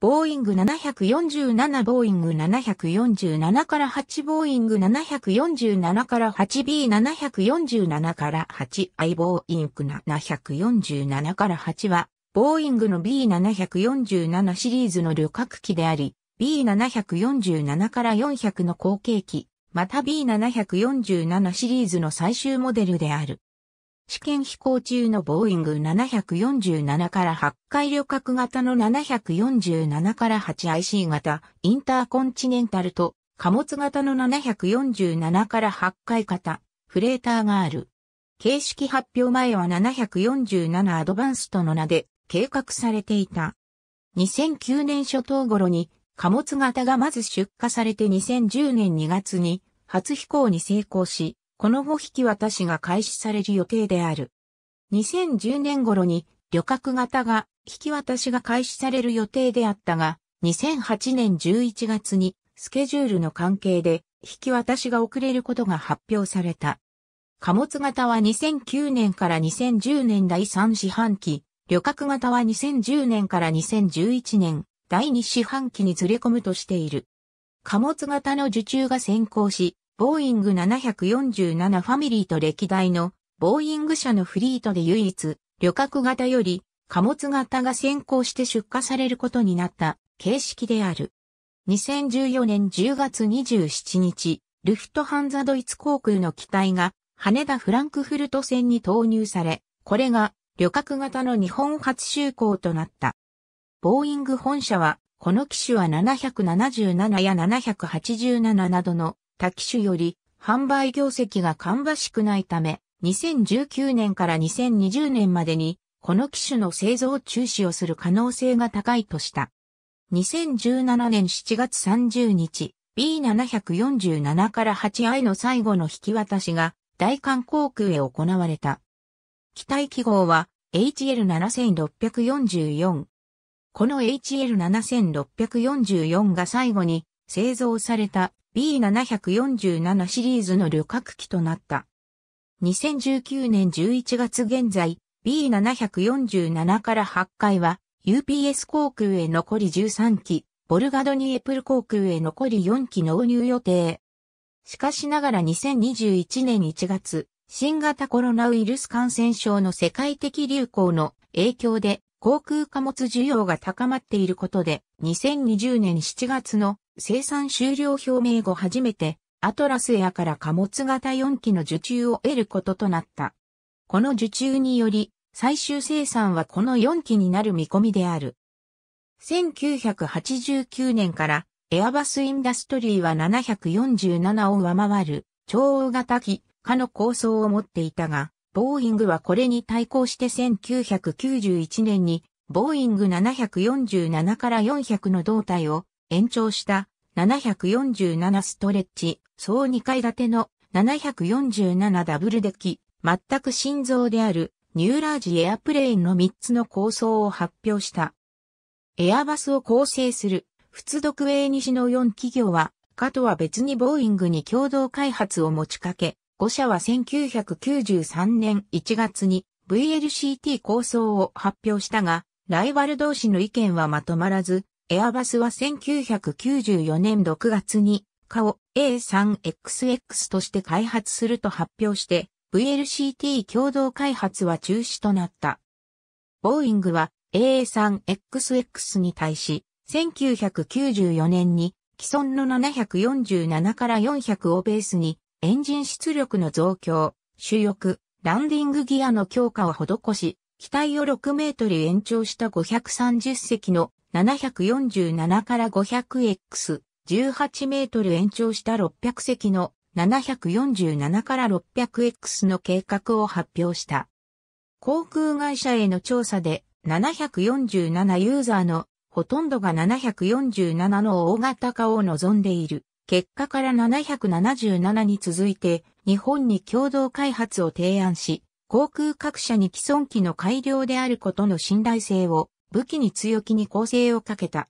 ボーイング747ボーイング747から8ボーイング747から 8B747 から8 I ボーイング747から8はボーイングの B747 シリーズの旅客機であり B747 から400の後継機また B747 シリーズの最終モデルである。試験飛行中のボーイング747から8回旅客型の747から 8IC 型インターコンチネンタルと貨物型の747から8回型フレーターがある。形式発表前は747アドバンストの名で計画されていた。2009年初頭頃に貨物型がまず出荷されて2010年2月に初飛行に成功し、この後引き渡しが開始される予定である。2010年頃に旅客型が引き渡しが開始される予定であったが、2008年11月にスケジュールの関係で引き渡しが遅れることが発表された。貨物型は2009年から2010年第3四半期、旅客型は2010年から2011年第2四半期にずれ込むとしている。貨物型の受注が先行し、ボーイング747ファミリーと歴代のボーイング社のフリートで唯一、旅客型より貨物型が先行して出荷されることになった形式である。2014年10月27日、ルフトハンザドイツ航空の機体が羽田フランクフルト線に投入され、これが旅客型の日本初就航となった。ボーイング本社は、この機種は777や787などの多機種より販売業績が芳しくないため、2019年から2020年までに、この機種の製造中止をする可能性が高いとした。2017年7月30日、B747 から 8i の最後の引き渡しが、大韓航空へ行われた。機体記号は HL7644。この HL7644 が最後に製造された B747 シリーズの旅客機となった。2019年11月現在、B747 から8回は、UPS 航空へ残り13機、ボルガドニエプル航空へ残り4機納入予定。しかしながら2021年1月、新型コロナウイルス感染症の世界的流行の影響で航空貨物需要が高まっていることで、2020年7月の生産終了表明後初めて、アトラスエアから貨物型4機の受注を得ることとなった。この受注により、最終生産はこの4機になる見込みである。1989年からエアバスインダストリーは747を上回る超大型機化の構想を持っていたが、ボーイングはこれに対抗して1991年にボーイング747から400の胴体を延長した747ストレッチ、総2階建ての747ダブルデッキ、全く心臓であるニューラージエアプレインの3つの構想を発表した。エアバスを構成する、普通独営西の4企業は、かとは別にボーイングに共同開発を持ちかけ、5社は1993年1月に VLCT 構想を発表したが、ライバル同士の意見はまとまらず、エアバスは1994年6月に、カオ A3XX として開発すると発表して、VLCT 共同開発は中止となった。ボーイングは A3XX に対し、1994年に既存の747から400をベースに、エンジン出力の増強、主翼、ランディングギアの強化を施し、機体を6メートル延長した530隻の747から 500X、18メートル延長した600隻の747から 600X の計画を発表した。航空会社への調査で747ユーザーのほとんどが747の大型化を望んでいる。結果から777に続いて日本に共同開発を提案し、航空各社に既存機の改良であることの信頼性を武器に強気に攻勢をかけた。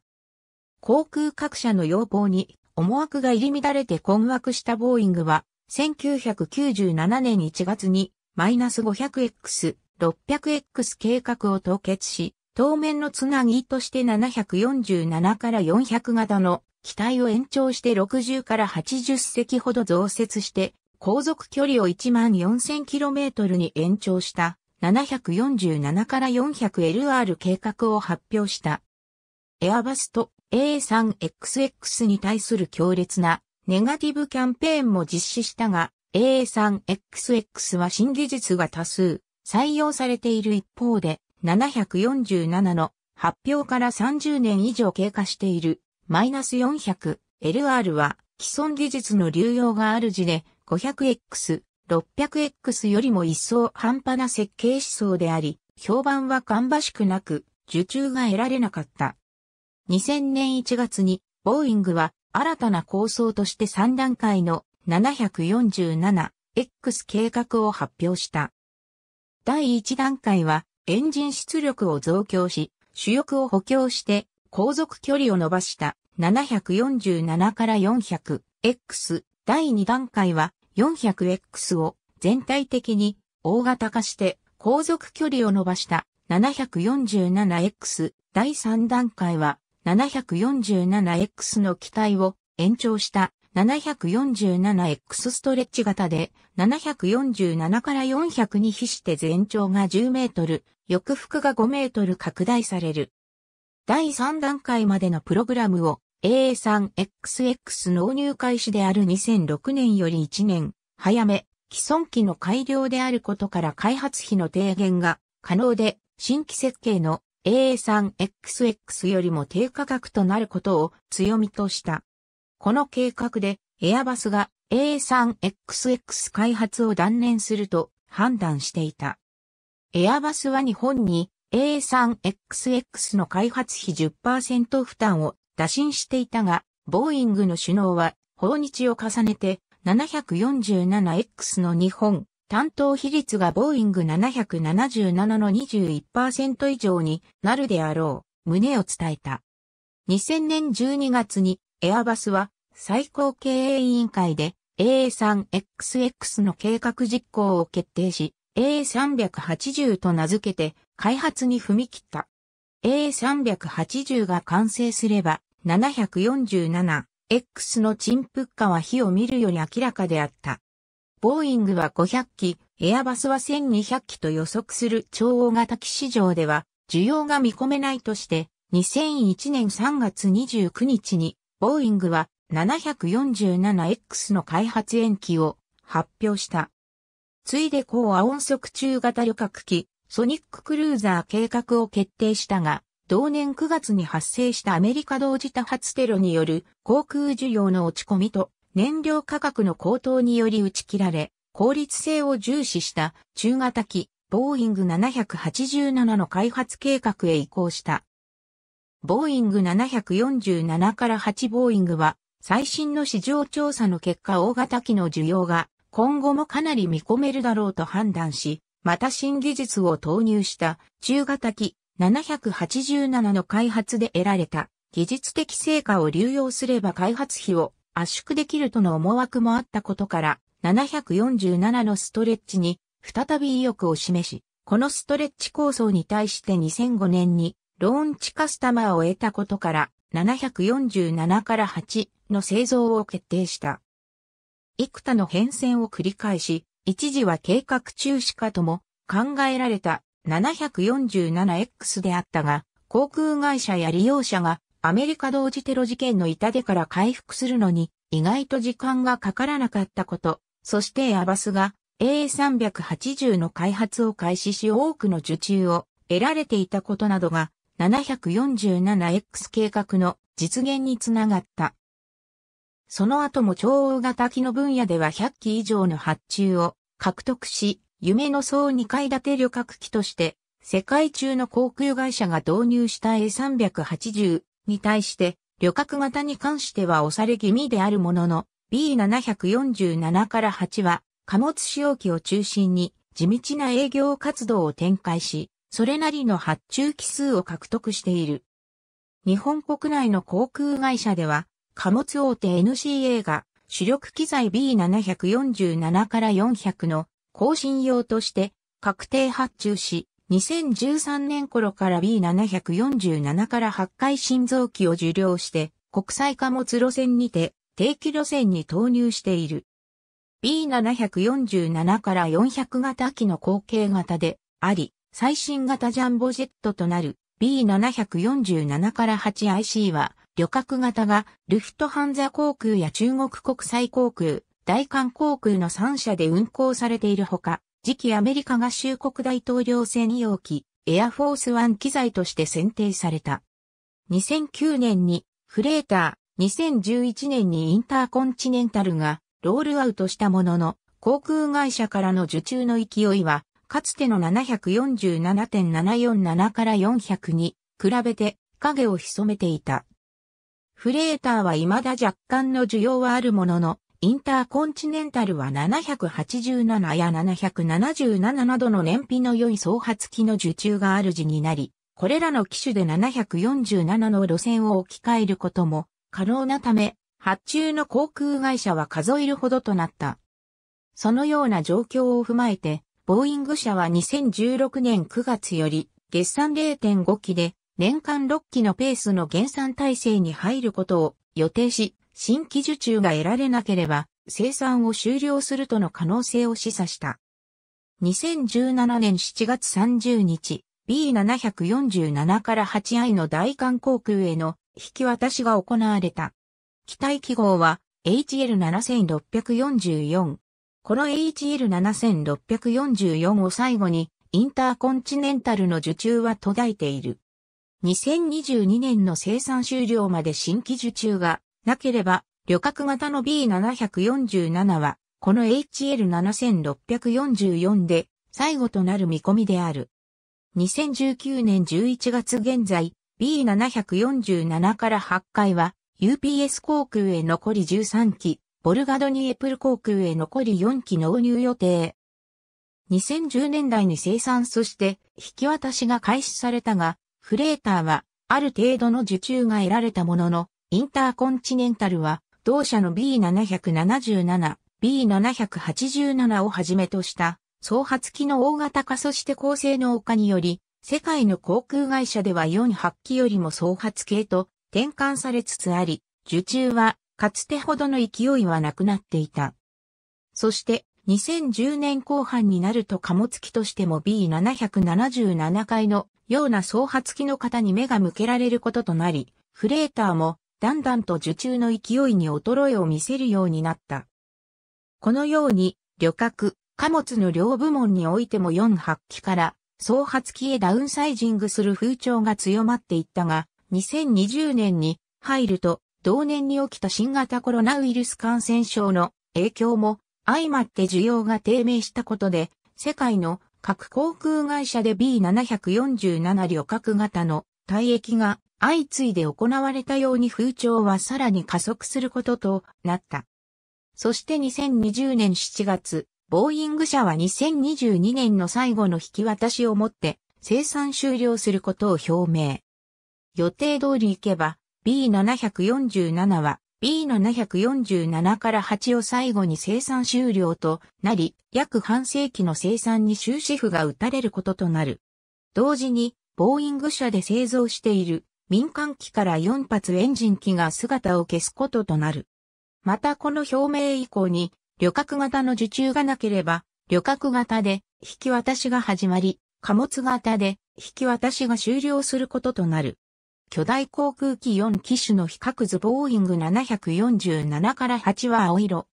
航空各社の要望に思惑が入り乱れて困惑したボーイングは、1997年1月にマイナス 500X、600X 計画を凍結し、当面のつなぎとして747から400型の機体を延長して60から80隻ほど増設して航続距離を 14,000km に延長した747から 400LR 計画を発表した。エアバスと A3XX に対する強烈なネガティブキャンペーンも実施したが、A3XX は新技術が多数採用されている一方で、747の発表から30年以上経過しているマイナス 400LR は既存技術の流用があるじで 500X、600X よりも一層半端な設計思想であり、評判は芳しくなく、受注が得られなかった。2000年1月に、ボーイングは新たな構想として3段階の 747X 計画を発表した。第1段階は、エンジン出力を増強し、主翼を補強して、航続距離を伸ばした747から 400X 第2段階は 400X を全体的に大型化して航続距離を伸ばした 747X。第3段階は 747X の機体を延長した 747X ストレッチ型で747から400に比して全長が10メートル、翼幅が5メートル拡大される。第3段階までのプログラムを AA3XX 納入開始である2006年より1年早め、既存機の改良であることから開発費の低減が可能で、新規設計の AA3XX よりも低価格となることを強みとした。この計画でエアバスが A3XX 開発を断念すると判断していた。エアバスは日本に A3XX の開発費10%負担を打診していたが、ボーイングの首脳は訪日を重ねて 747X の日本担当比率がボーイング777の21%以上になるであろう、旨を伝えた。2000年12月にエアバスは最高経営委員会で A3XX の計画実行を決定し、A380 と名付けて開発に踏み切った。A380 が完成すれば、747X の陳ッ化は火を見るより明らかであった。ボーイングは500機、エアバスは1200機と予測する超大型機市場では、需要が見込めないとして、2001年3月29日に、ボーイングは 747X の開発延期を発表した。ついで高亜音速中型旅客機ソニッククルーザー計画を決定したが、同年9月に発生したアメリカ同時多発テロによる航空需要の落ち込みと燃料価格の高騰により打ち切られ、効率性を重視した中型機ボーイング787の開発計画へ移行した。ボーイング747から8ボーイングは最新の市場調査の結果大型機の需要が今後もかなり見込めるだろうと判断し、また新技術を投入した中型機787の開発で得られた技術的成果を流用すれば開発費を圧縮できるとの思惑もあったことから747のストレッチに再び意欲を示し、このストレッチ構想に対して2005年にローンチカスタマーを得たことから747から8の製造を決定した。幾多の変遷を繰り返し、一時は計画中止かとも考えられた 747X であったが、航空会社や利用者がアメリカ同時テロ事件の痛手から回復するのに意外と時間がかからなかったこと、そしてエアバスが A380 の開発を開始し多くの受注を得られていたことなどが 747X 計画の実現につながった。その後も超大型機の分野では100機以上の発注を獲得し、夢の総2階建て旅客機として、世界中の航空会社が導入した A380 に対して、旅客型に関しては押され気味であるものの、B747 から8は貨物使用機を中心に地道な営業活動を展開し、それなりの発注機数を獲得している。日本国内の航空会社では、貨物大手 NCA が主力機材 B747 から400の更新用として確定発注し、2013年頃から B747 から8回新臓機を受領して国際貨物路線にて定期路線に投入している。B747 から400型機の後継型であり、最新型ジャンボジェットとなる B747 から 8IC は旅客型がルフトハンザ航空や中国国際航空、大韓航空の3社で運航されているほか、次期アメリカ合衆国大統領専用機、エアフォースワン機材として選定された。2009年にフレーター、2011年にインターコンチネンタルがロールアウトしたものの、航空会社からの受注の勢いは、かつての747.747から400に比べて影を潜めていた。フレーターは未だ若干の需要はあるものの、インターコンチネンタルは787や777などの燃費の良い総発機の受注が主になり、これらの機種で747の路線を置き換えることも可能なため、発注の航空会社は数えるほどとなった。そのような状況を踏まえて、ボーイング社は2016年9月より、月産0.5機で年間6機のペースの減産体制に入ることを予定し、新規受注が得られなければ生産を終了するとの可能性を示唆した。2017年7月30日、B747 から 8i の大韓航空への引き渡しが行われた。機体記号は HL7644。この HL7644 を最後にインターコンチネンタルの受注は途絶えている。2022年の生産終了まで新規受注がなければ、旅客型の B747 は、この HL7644 で最後となる見込みである。2019年11月現在、B747 から8回は、UPS 航空へ残り13機、ボルガドニエプル航空へ残り4機納入予定。2010年代に生産そして引き渡しが開始されたが、フレーターは、ある程度の受注が得られたものの、インターコンチネンタルは、同社の B777、B787 をはじめとした、総発機の大型化そして高性能化により、世界の航空会社では48機よりも総発系と転換されつつあり、受注は、かつてほどの勢いはなくなっていた。そして、2010年後半になると貨物機としても B777 回のような創発機の方に目が向けられることとなり、フレーターもだんだんと受注の勢いに衰えを見せるようになった。このように、旅客、貨物の両部門においても4発機から創発機へダウンサイジングする風潮が強まっていったが、2020年に入ると、同年に起きた新型コロナウイルス感染症の影響も相まって需要が低迷したことで、世界の各航空会社で B747 旅客型の退役が相次いで行われたように風潮はさらに加速することとなった。そして2020年7月、ボーイング社は2022年の最後の引き渡しをもって生産終了することを表明。予定通り行けば B747 は B の747から8を最後に生産終了となり、約半世紀の生産に終止符が打たれることとなる。同時に、ボーイング社で製造している民間機から4発エンジン機が姿を消すこととなる。またこの表明以降に、旅客型の受注がなければ、旅客型で引き渡しが始まり、貨物型で引き渡しが終了することとなる。巨大航空機4機種の比較図ボーイング747から8は青色。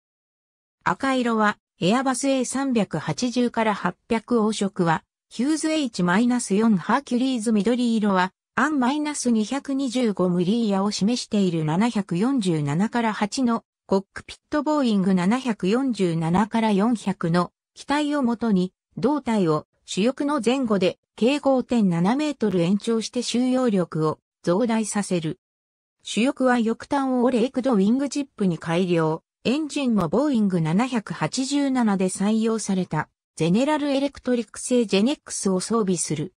赤色はエアバス A380 から800黄色はヒューズ H-4 ハーキュリーズ緑色はアン -225 ムリーヤを示している747から8のコックピットボーイング747から400の機体をもとに胴体を主翼の前後で計5.7メートル延長して収容力を増大させる。主翼は翼端をレエクドウィングジップに改良。エンジンもボーイング787で採用されたゼネラルエレクトリック製ジェネックスを装備する。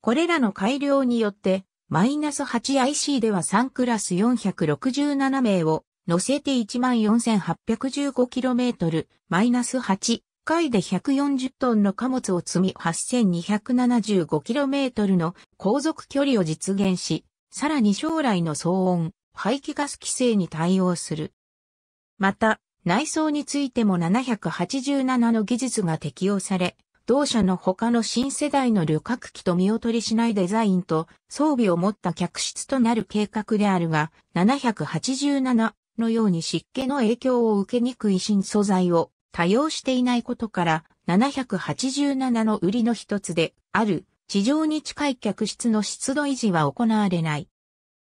これらの改良によって、マイナス 8IC では3クラス467名を乗せて 14,815km マイナス8回で140トンの貨物を積み 8275km の航続距離を実現し、さらに将来の騒音、排気ガス規制に対応する。また、内装についても787の技術が適用され、同社の他の新世代の旅客機と見劣りしないデザインと装備を持った客室となる計画であるが、787のように湿気の影響を受けにくい新素材を多用していないことから787の売りの一つである地上に近い客室の湿度維持は行われない。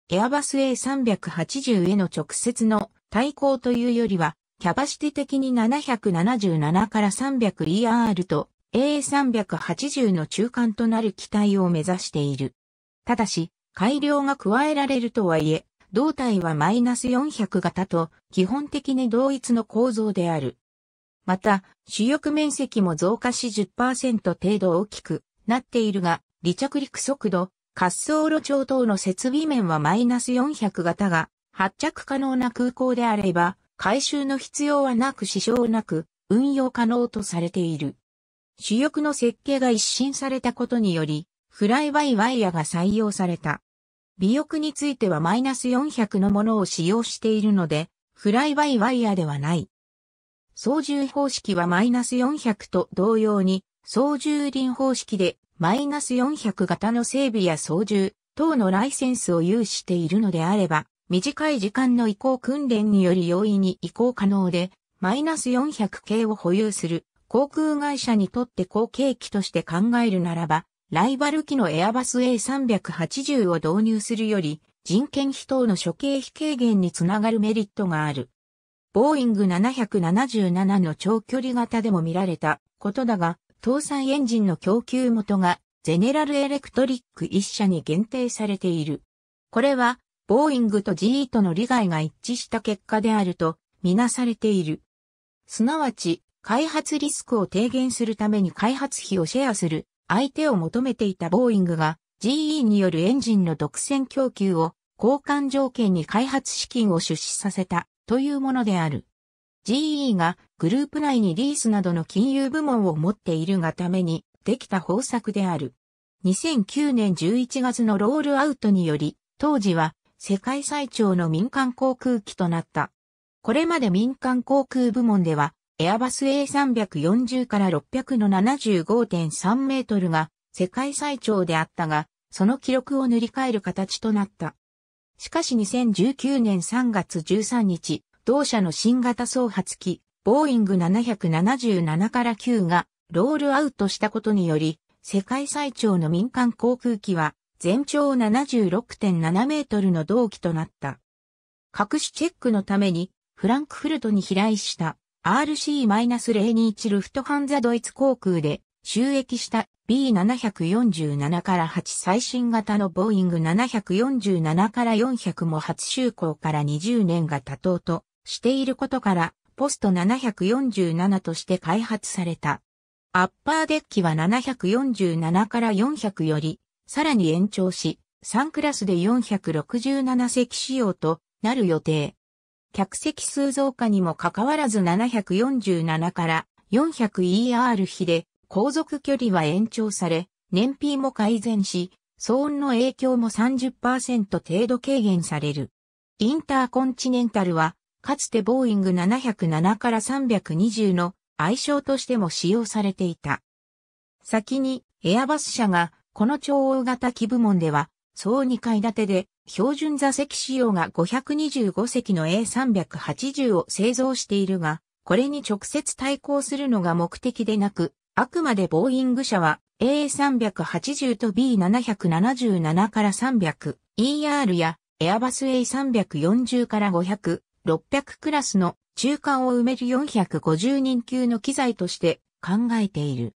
エアバス A380 への直接の対抗というよりは、キャパシティ的に777から 300ER と A380 の中間となる機体を目指している。ただし、改良が加えられるとはいえ、胴体はマイナス400型と基本的に同一の構造である。また、主翼面積も増加し10%程度大きくなっているが、離着陸速度、滑走路長等の設備面はマイナス400型が発着可能な空港であれば、回収の必要はなく支障なく運用可能とされている。主翼の設計が一新されたことにより、フライバイワイヤが採用された。尾翼についてはマイナス400のものを使用しているので、フライバイワイヤではない。操縦方式はマイナス400と同様に、操縦輪方式でマイナス400型の整備や操縦等のライセンスを有しているのであれば、短い時間の移行訓練により容易に移行可能で、マイナス400系を保有する航空会社にとって後継機として考えるならば、ライバル機のエアバス A380 を導入するより、人件費等の諸経費軽減につながるメリットがある。ボーイング777の長距離型でも見られたことだが、搭載エンジンの供給元がゼネラルエレクトリック一社に限定されている。これは、ボーイングと GE との利害が一致した結果であると、みなされている。すなわち、開発リスクを低減するために開発費をシェアする相手を求めていたボーイングが GE によるエンジンの独占供給を交換条件に開発資金を出資させたというものである。GE がグループ内にリースなどの金融部門を持っているがためにできた方策である。2009年11月のロールアウトにより、当時は世界最長の民間航空機となった。これまで民間航空部門では、エアバス A340 から600の75.3メートルが世界最長であったが、その記録を塗り替える形となった。しかし2019年3月13日、同社の新型総発機、ボーイング777から9がロールアウトしたことにより、世界最長の民間航空機は全長76.7メートルの同期となった。各種チェックのためにフランクフルトに飛来した RC-021 ルフトハンザドイツ航空で収益した B747 から8最新型のボーイング747から400も初就航から20年が経とうとしていることから、ポスト747として開発された。アッパーデッキは747から400より、さらに延長し、3クラスで467席仕様となる予定。客席数増加にもかかわらず747から 400ER 比で航続距離は延長され、燃費も改善し、騒音の影響も30%程度軽減される。インターコンチネンタルは、かつてボーイング707から320の愛称としても使用されていた。先にエアバス社がこの超大型機部門では、総2階建てで標準座席仕様が525席の A380 を製造しているが、これに直接対抗するのが目的でなく、あくまでボーイング社は A380 と B777 から300、ER やエアバス A340 から500、600クラスの中間を埋める450人級の機材として考えている。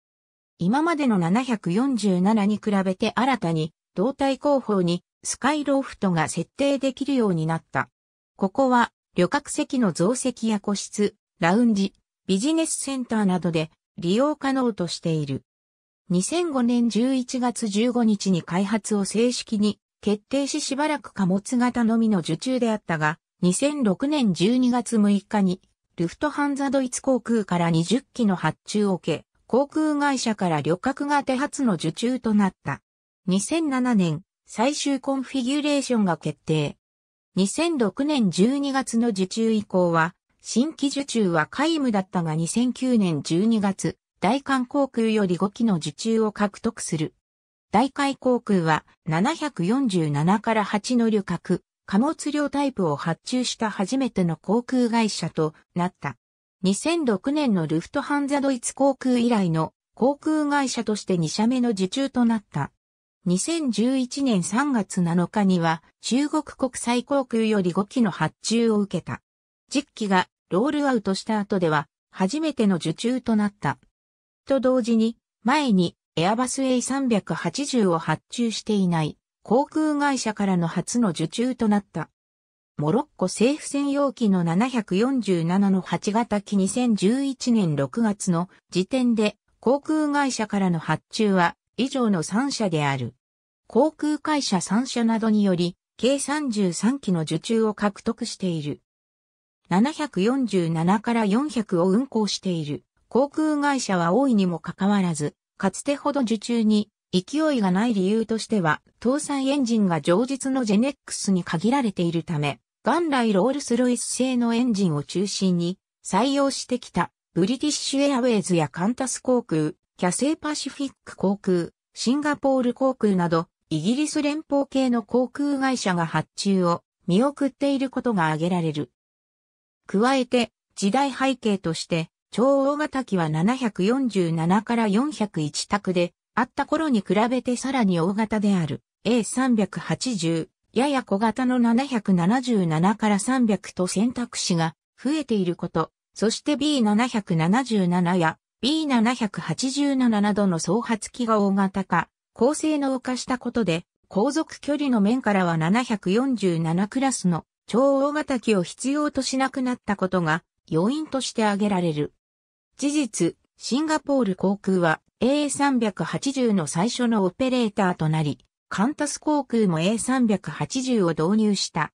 今までの747に比べて新たに、胴体後方にスカイロフトが設定できるようになった。ここは旅客席の増席や個室、ラウンジ、ビジネスセンターなどで利用可能としている。2005年11月15日に開発を正式に決定ししばらく貨物型のみの受注であったが、2006年12月6日に、ルフトハンザドイツ航空から20機の発注を受け、航空会社から旅客が手初の受注となった。2007年、最終コンフィギュレーションが決定。2006年12月の受注以降は、新規受注は皆無だったが2009年12月、大韓航空より5機の受注を獲得する。大海航空は747から8の旅客、貨物量タイプを発注した初めての航空会社となった。2006年のルフトハンザドイツ航空以来の航空会社として2社目の受注となった。2011年3月7日には中国国際航空より5機の発注を受けた。10機がロールアウトした後では、初めての受注となった。と同時に、前にエアバス A380 を発注していない航空会社からの初の受注となった。モロッコ政府専用機の747の8型機2011年6月の時点で航空会社からの発注は以上の3社である。航空会社3社などにより計33機の受注を獲得している。747から400を運行している航空会社は多いにもかかわらず、かつてほど受注に勢いがない理由としては、搭載エンジンが上実のジェネックスに限られているため、元来ロールスロイス製のエンジンを中心に採用してきたブリティッシュエアウェイズやカンタス航空、キャセイパシフィック航空、シンガポール航空など、イギリス連邦系の航空会社が発注を見送っていることが挙げられる。加えて、時代背景として、超大型機は747から401択で、あった頃に比べてさらに大型である A380、やや小型の777から300と選択肢が増えていること、そして B777 や B787 などの総発機が大型化、高性能化したことで、航続距離の面からは747クラスの超大型機を必要としなくなったことが要因として挙げられる。事実、シンガポール航空は A380 の最初のオペレーターとなり、カンタス航空も A380 を導入した。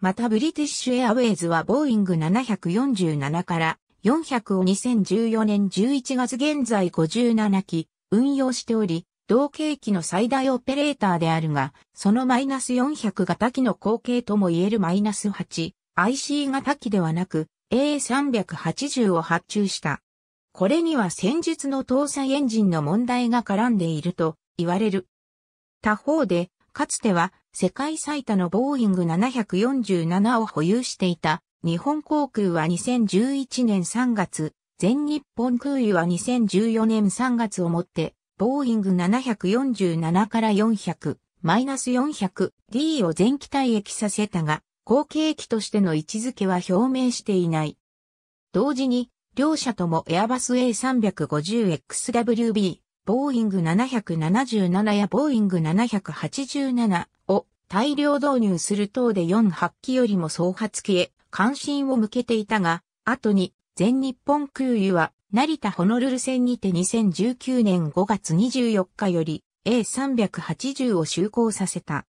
またブリティッシュエアウェイズはボーイング747から400を2014年11月現在57機運用しており、同型機の最大オペレーターであるが、そのマイナス400型機の後継とも言えるマイナス 8IC 型機ではなく A380 を発注した。これには戦術の搭載エンジンの問題が絡んでいると言われる。他方で、かつては世界最多のボーイング747を保有していた日本航空は2011年3月、全日本空輸は2014年3月をもってボーイング747から 400-400D を前期退役させたが、後継機としての位置づけは表明していない。同時に、両社ともエアバス A350XWB、ボーイング777やボーイング787を大量導入する等で4発機よりも総発機へ関心を向けていたが、後に全日本空輸は成田ホノルル線にて2019年5月24日より A380 を就航させた。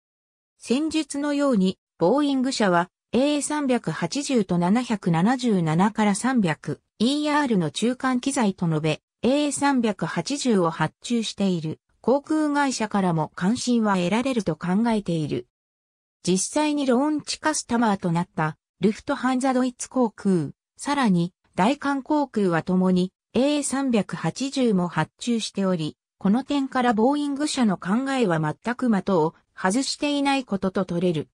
戦術のように、ボーイング社は A380 と777から 300ER の中間機材と述べ、A380 を発注している航空会社からも関心は得られると考えている。実際にローンチカスタマーとなったルフトハンザドイツ航空、さらに大韓航空はともに A380 も発注しており、この点からボーイング社の考えは全く的を外していないことと取れる。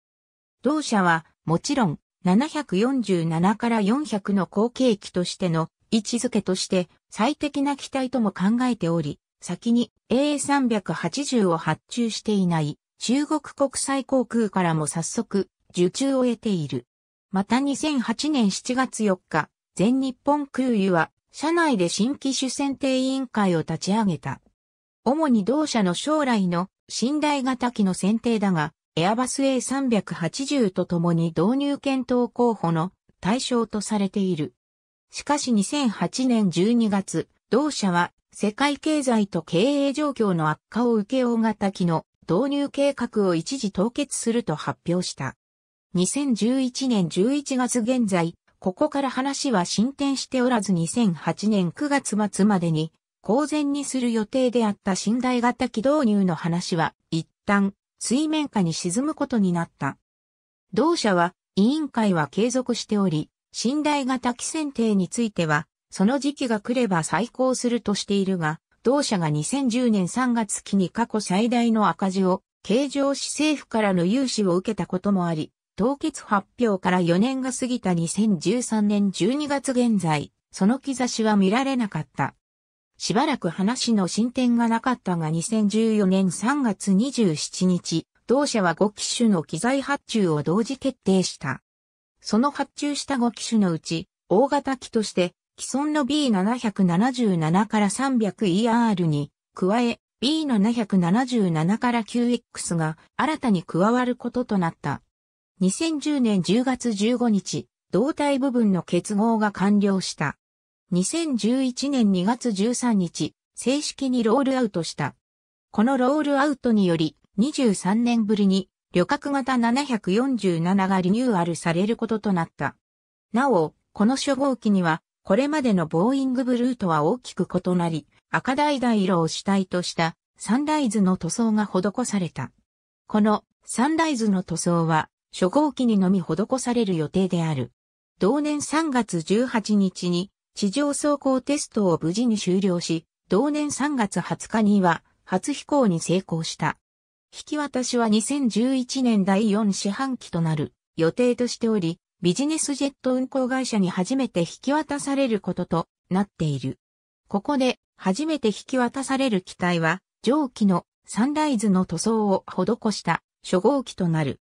同社はもちろん747から400の後継機としての位置づけとして最適な機体とも考えており、先に A380 を発注していない中国国際航空からも早速受注を得ている。また2008年7月4日、全日本空輸は、社内で新機種選定委員会を立ち上げた。主に同社の将来の信頼型機の選定だが、エアバス A380 とともに導入検討候補の対象とされている。しかし2008年12月、同社は世界経済と経営状況の悪化を受け大型機の導入計画を一時凍結すると発表した。2011年11月現在、ここから話は進展しておらず2008年9月末までに公然にする予定であった信頼型機導入の話は一旦水面下に沈むことになった。同社は委員会は継続しており、信頼型機選定については、その時期が来れば再考するとしているが、同社が2010年3月期に過去最大の赤字を、経常市政府からの融資を受けたこともあり、凍結発表から4年が過ぎた2013年12月現在、その兆しは見られなかった。しばらく話の進展がなかったが2014年3月27日、同社は5機種の機材発注を同時決定した。その発注した5機種のうち、大型機として既存の B777 から 300ER に加え B777 から QX が新たに加わることとなった。2010年10月15日、胴体部分の結合が完了した。2011年2月13日、正式にロールアウトした。このロールアウトにより、23年ぶりに旅客型747がリニューアルされることとなった。なお、この初号機には、これまでのボーイングブルーとは大きく異なり、赤橙色を主体としたサンライズの塗装が施された。このサンライズの塗装は初号機にのみ施される予定である。同年3月18日に地上走行テストを無事に終了し、同年3月20日には初飛行に成功した。引き渡しは2011年第4四半期となる予定としており、ビジネスジェット運航会社に初めて引き渡されることとなっている。ここで初めて引き渡される機体は蒸気のサンライズの塗装を施した初号機となる。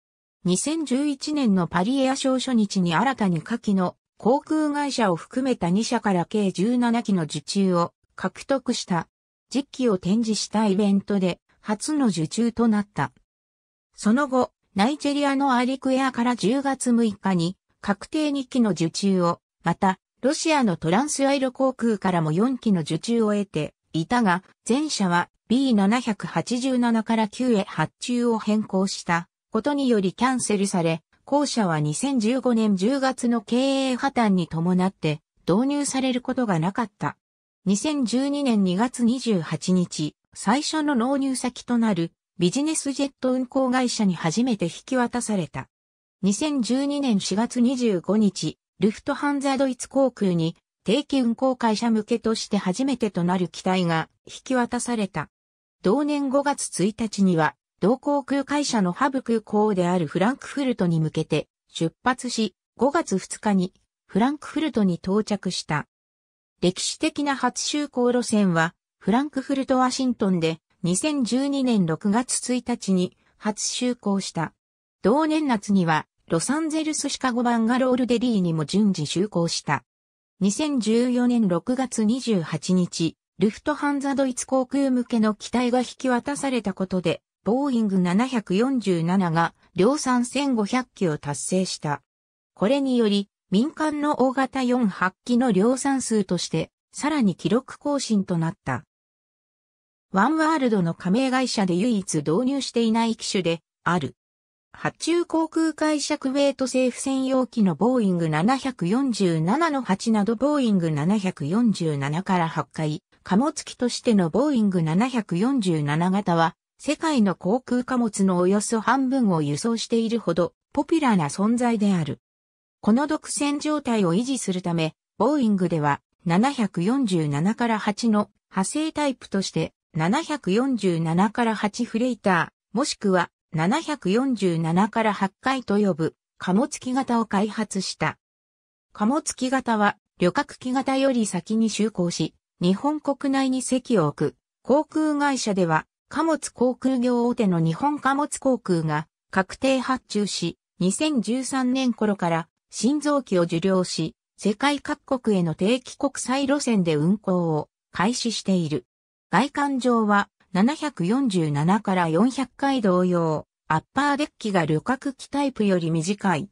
2011年のパリエア賞初日に新たに下記の航空会社を含めた2社から計17機の受注を獲得した。10機を展示したイベントで初の受注となった。その後、ナイジェリアのアリクエアから10月6日に確定2機の受注を、また、ロシアのトランスアイル航空からも4機の受注を得ていたが、前者は B787 から9へ発注を変更したことによりキャンセルされ、後者は2015年10月の経営破綻に伴って導入されることがなかった。2012年2月28日、最初の納入先となるビジネスジェット運航会社に初めて引き渡された。2012年4月25日、ルフトハンザドイツ航空に定期運航会社向けとして初めてとなる機体が引き渡された。同年5月1日には同航空会社のハブ空港であるフランクフルトに向けて出発し、5月2日にフランクフルトに到着した。歴史的な初就航路線は、フランクフルト・ワシントンで2012年6月1日に初就航した。同年夏には、ロサンゼルス・シカゴ・バンガロール・デリーにも順次就航した。2014年6月28日、ルフトハンザドイツ航空向けの機体が引き渡されたことで、ボーイング747が量産1500機を達成した。これにより、民間の大型48機の量産数として、さらに記録更新となった。ワンワールドの加盟会社で唯一導入していない機種で、ある。発注航空会社クウェート政府専用機のボーイング747の8などボーイング747から8回、貨物機としてのボーイング747型は世界の航空貨物のおよそ半分を輸送しているほどポピュラーな存在である。この独占状態を維持するため、ボーイングでは747から8の派生タイプとして747から8フレイター、もしくは747から8回と呼ぶ貨物機型を開発した。貨物機型は旅客機型より先に就航し、日本国内に席を置く航空会社では貨物航空業大手の日本貨物航空が確定発注し、2013年頃から新造機を受領し、世界各国への定期国際路線で運航を開始している。外観上は747から400回同様、アッパーデッキが旅客機タイプより短い。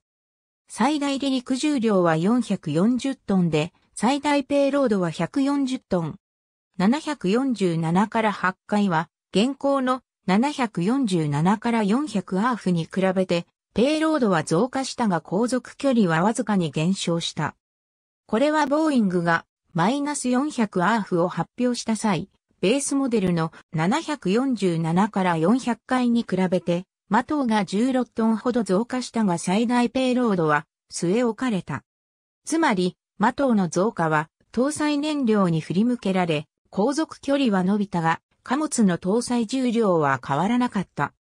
最大離陸重量は440トンで、最大ペイロードは140トン。747から8回は現行の747から400アーフに比べて、ペイロードは増加したが航続距離はわずかに減少した。これはボーイングがマイナス400アーフを発表した際、ベースモデルの747から400回に比べて、マトウが16トンほど増加したが最大ペイロードは据え置かれた。つまり、マトウの増加は搭載燃料に振り向けられ、航続距離は伸びたが、貨物の搭載重量は変わらなかった。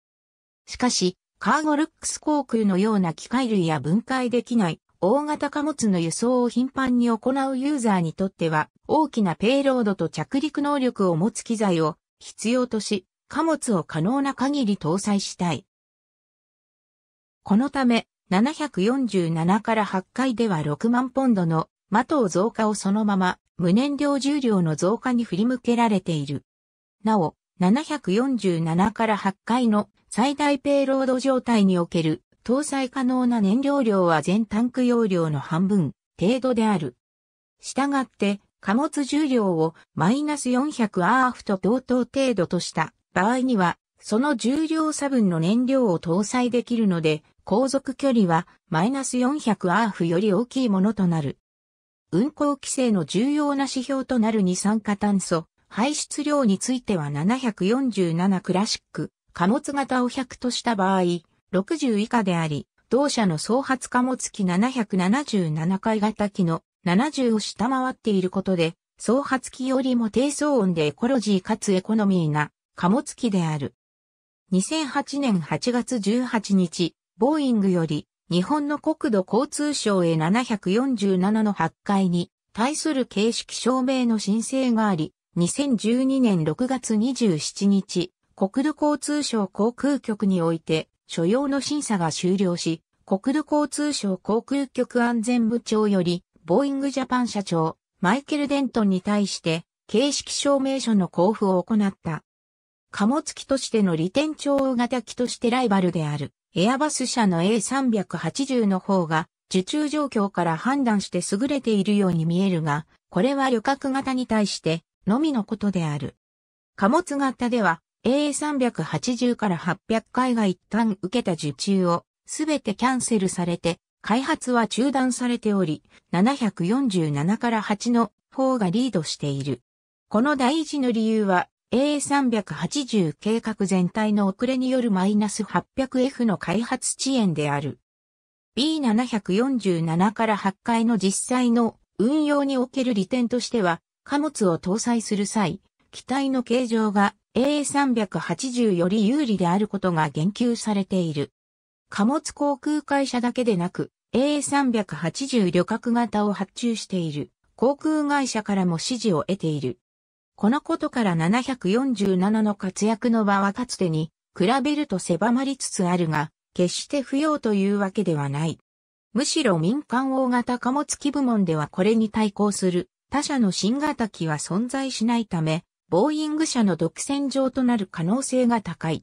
しかし、カーゴルックス航空のような機械類や分解できない大型貨物の輸送を頻繁に行うユーザーにとっては大きなペイロードと着陸能力を持つ機材を必要とし貨物を可能な限り搭載したい。このため747から8回では6万ポンドの的を増加をそのまま無燃料重量の増加に振り向けられている。なお、747から8回の最大ペイロード状態における搭載可能な燃料量は全タンク容量の半分程度である。したがって、貨物重量をマイナス400アーフと同等程度とした場合には、その重量差分の燃料を搭載できるので、航続距離はマイナス400アーフより大きいものとなる。運行規制の重要な指標となる二酸化炭素排出量については747クラシック、貨物型を100とした場合、60以下であり、同社の総発貨物機777回型機の70を下回っていることで、総発機よりも低騒音でエコロジーかつエコノミーな貨物機である。2008年8月18日、ボーイングより日本の国土交通省へ747の8回に対する形式証明の申請があり、2012年6月27日、国土交通省航空局において、所要の審査が終了し、国土交通省航空局安全部長より、ボーイングジャパン社長、マイケル・デントンに対して、形式証明書の交付を行った。貨物機としての利点超型機としてライバルである、エアバス社の A380 の方が、受注状況から判断して優れているように見えるが、これは旅客型に対してのみのことである。貨物型では AA380 から800回が一旦受けた受注をすべてキャンセルされて、開発は中断されており、747から8の方がリードしている。この第一の理由は AA380 計画全体の遅れによるマイナス 800F の開発遅延である。B747 から8回の実際の運用における利点としては、貨物を搭載する際、機体の形状が A380 より有利であることが言及されている。貨物航空会社だけでなく、A380 旅客型を発注している航空会社からも支持を得ている。このことから747の活躍の場はかつてに比べると狭まりつつあるが、決して不要というわけではない。むしろ民間大型貨物機部門ではこれに対抗する他社の新型機は存在しないため、ボーイング社の独占上となる可能性が高い。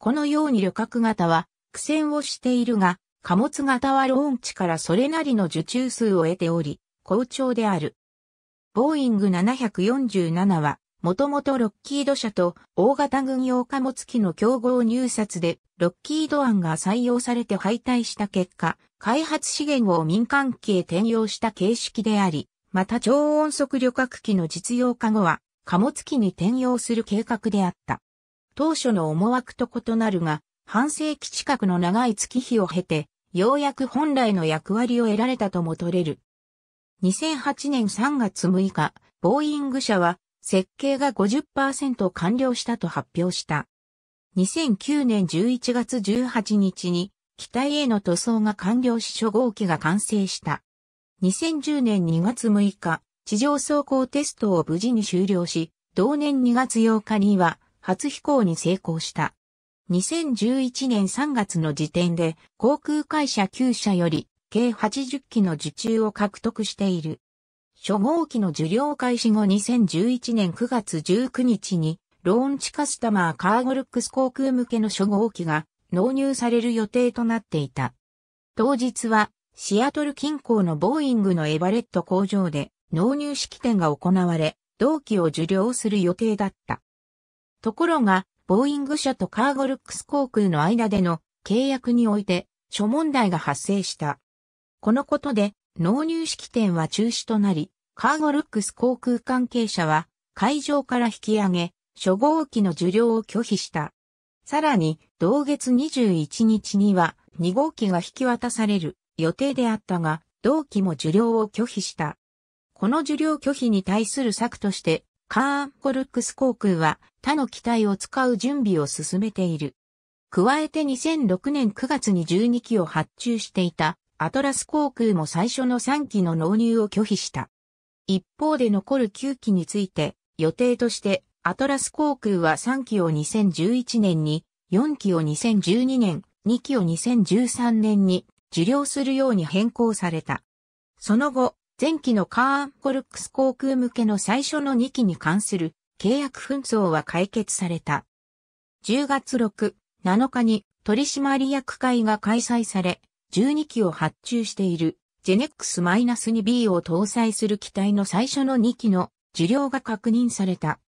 このように旅客型は苦戦をしているが、貨物型はローンチからそれなりの受注数を得ており、好調である。ボーイング747は、もともとロッキード社と大型軍用貨物機の競合入札でロッキード案が採用されて敗退した結果、開発資源を民間機へ転用した形式であり、また超音速旅客機の実用化後は貨物機に転用する計画であった。当初の思惑と異なるが、半世紀近くの長い月日を経て、ようやく本来の役割を得られたとも取れる。2008年3月6日、ボーイング社は設計が50%完了したと発表した。2009年11月18日に機体への塗装が完了し初号機が完成した。2010年2月6日、地上走行テストを無事に終了し、同年2月8日には初飛行に成功した。2011年3月の時点で航空会社9社より計80機の受注を獲得している。初号機の受領開始後2011年9月19日にローンチカスタマーカーゴルックス航空向けの初号機が納入される予定となっていた。当日はシアトル近郊のボーイングのエバレット工場で納入式典が行われ、同期を受領する予定だった。ところが、ボーイング社とカーゴルックス航空の間での契約において諸問題が発生した。このことで納入式典は中止となり、カーゴルックス航空関係者は会場から引き上げ、初号機の受領を拒否した。さらに、同月21日には2号機が引き渡される予定であったが、同期も受領を拒否した。この受領拒否に対する策として、カーンコルックス航空は他の機体を使う準備を進めている。加えて2006年9月に12機を発注していたアトラス航空も最初の3機の納入を拒否した。一方で残る9機について予定としてアトラス航空は3機を2011年に、4機を2012年、2機を2013年に受領するように変更された。その後、前期のカーン・コルックス航空向けの最初の2期に関する契約紛争は解決された。10月6、7日に取締役会が開催され、12機を発注しているジェネックス -2B を搭載する機体の最初の2機の受領が確認された。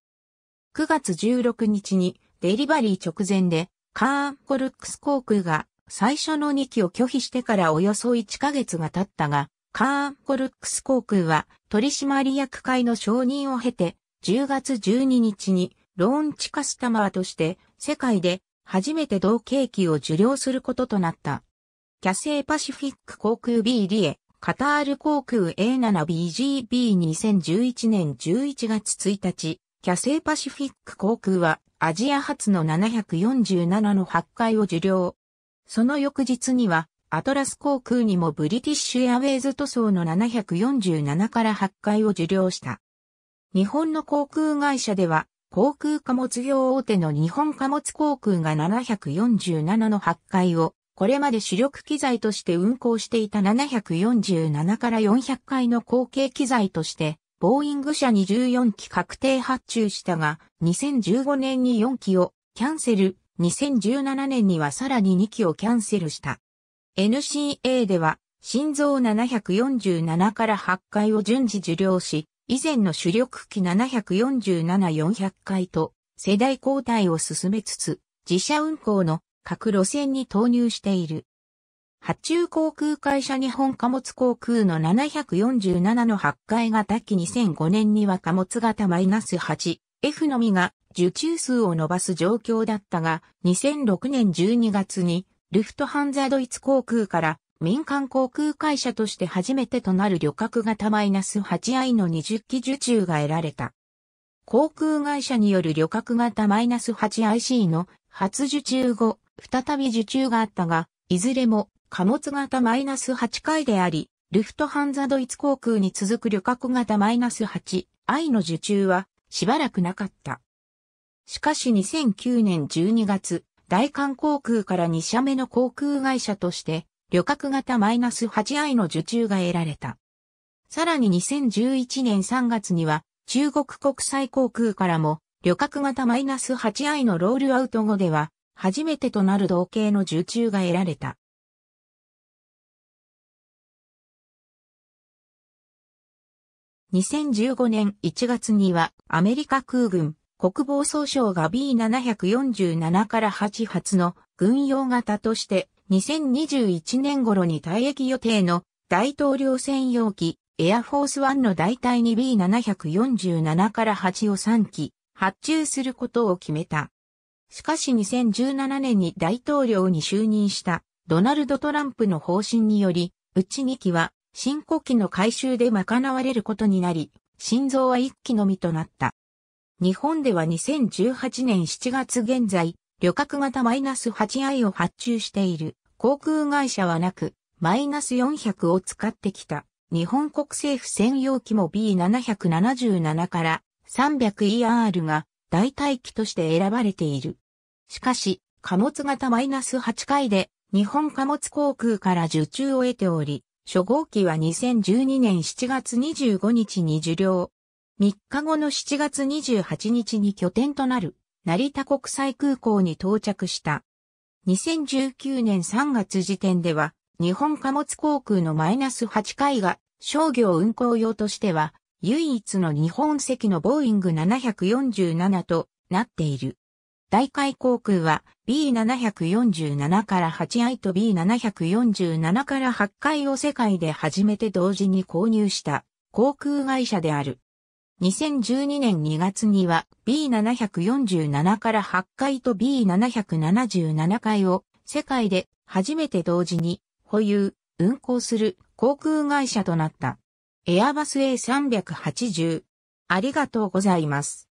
9月16日にデリバリー直前でカーン・コルックス航空が最初の2機を拒否してからおよそ1ヶ月が経ったが、カーン・コルックス航空は取締役会の承認を経て、10月12日にローンチカスタマーとして世界で初めて同景機を受領することとなった。キャセイパシフィック航空 B リエ、カタール航空 A7BGB2011 年11月1日、キャセイパシフィック航空はアジア初の747の8回を受領。その翌日には、アトラス航空にもブリティッシュエアウェイズ塗装の747から8回を受領した。日本の航空会社では、航空貨物業大手の日本貨物航空が747の8回を、これまで主力機材として運航していた747から400回の後継機材として、ボーイング社に14機確定発注したが、2015年に4機をキャンセル、2017年にはさらに2機をキャンセルした。NCA では、心臓747から8回を順次受領し、以前の主力機747400回と世代交代を進めつつ、自社運行の各路線に投入している。発注航空会社日本貨物航空の747の8回型機2005年には貨物型マイナス8、F のみが受注数を伸ばす状況だったが、2006年12月に、ルフトハンザドイツ航空から民間航空会社として初めてとなる旅客型マイナス 8i の20機受注が得られた。航空会社による旅客型マイナス 8IC の初受注後、再び受注があったが、いずれも貨物型マイナス8回であり、ルフトハンザドイツ航空に続く旅客型マイナス 8i の受注はしばらくなかった。しかし2009年12月、大韓航空から2社目の航空会社として、旅客型マイナス 8i の受注が得られた。さらに2011年3月には、中国国際航空からも、旅客型マイナス 8i のロールアウト後では、初めてとなる同型の受注が得られた。2015年1月にはアメリカ空軍国防総省が B747 から8発の軍用型として2021年頃に退役予定の大統領専用機エアフォースワンの代替に B747 から8を3機発注することを決めた。しかし2017年に大統領に就任したドナルド・トランプの方針により、うち2機は新古機の回収で賄われることになり、心臓は一機のみとなった。日本では2018年7月現在、旅客型マイナス 8i を発注している航空会社はなく、マイナス400を使ってきた。日本国政府専用機も B777 から 300ER が代替機として選ばれている。しかし、貨物型マイナス8回で日本貨物航空から受注を得ており、初号機は2012年7月25日に受領。3日後の7月28日に拠点となる成田国際空港に到着した。2019年3月時点では、日本貨物航空のマイナス8回が商業運航用としては、唯一の日本籍のボーイング747となっている。大海航空は B747 から 8i と B747 から8回を世界で初めて同時に購入した航空会社である。2012年2月には B747 から8回と B777 回を世界で初めて同時に保有、運航する航空会社となった。エアバス A380。ありがとうございます。